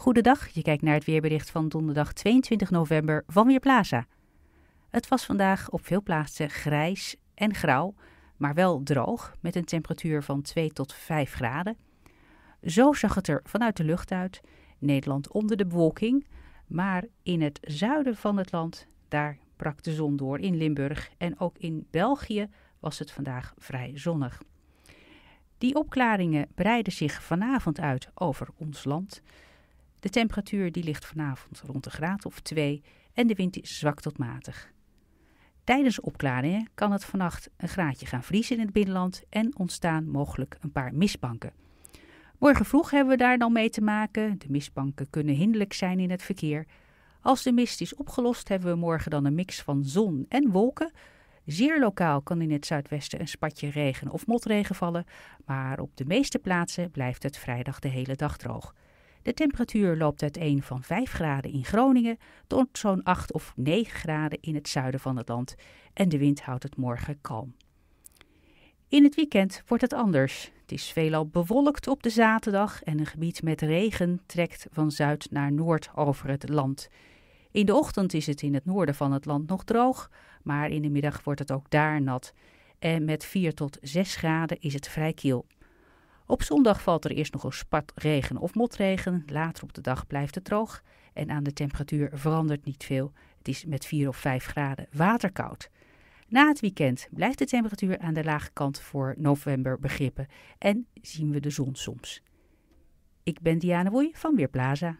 Goedendag, je kijkt naar het weerbericht van donderdag 22 november van Weerplaza. Het was vandaag op veel plaatsen grijs en grauw, maar wel droog met een temperatuur van 2 tot 5 graden. Zo zag het er vanuit de lucht uit. Nederland onder de bewolking, maar in het zuiden van het land, daar brak de zon door in Limburg en ook in België was het vandaag vrij zonnig. Die opklaringen breiden zich vanavond uit over ons land. De temperatuur die ligt vanavond rond de graad of 2 en de wind is zwak tot matig. Tijdens opklaringen kan het vannacht een graadje gaan vriezen in het binnenland en ontstaan mogelijk een paar mistbanken. Morgen vroeg hebben we daar dan mee te maken. De mistbanken kunnen hinderlijk zijn in het verkeer. Als de mist is opgelost, hebben we morgen dan een mix van zon en wolken. Zeer lokaal kan in het zuidwesten een spatje regen of motregen vallen, maar op de meeste plaatsen blijft het vrijdag de hele dag droog. De temperatuur loopt uiteen van 5 graden in Groningen tot zo'n 8 of 9 graden in het zuiden van het land en de wind houdt het morgen kalm. In het weekend wordt het anders. Het is veelal bewolkt op de zaterdag en een gebied met regen trekt van zuid naar noord over het land. In de ochtend is het in het noorden van het land nog droog, maar in de middag wordt het ook daar nat. En met 4 tot 6 graden is het vrij kiel. Op zondag valt er eerst nog een spat regen of motregen. Later op de dag blijft het droog. En aan de temperatuur verandert niet veel. Het is met 4 of 5 graden waterkoud. Na het weekend blijft de temperatuur aan de lage kant voor november begrippen en zien we de zon soms. Ik ben Diana Woei van Weerplaza.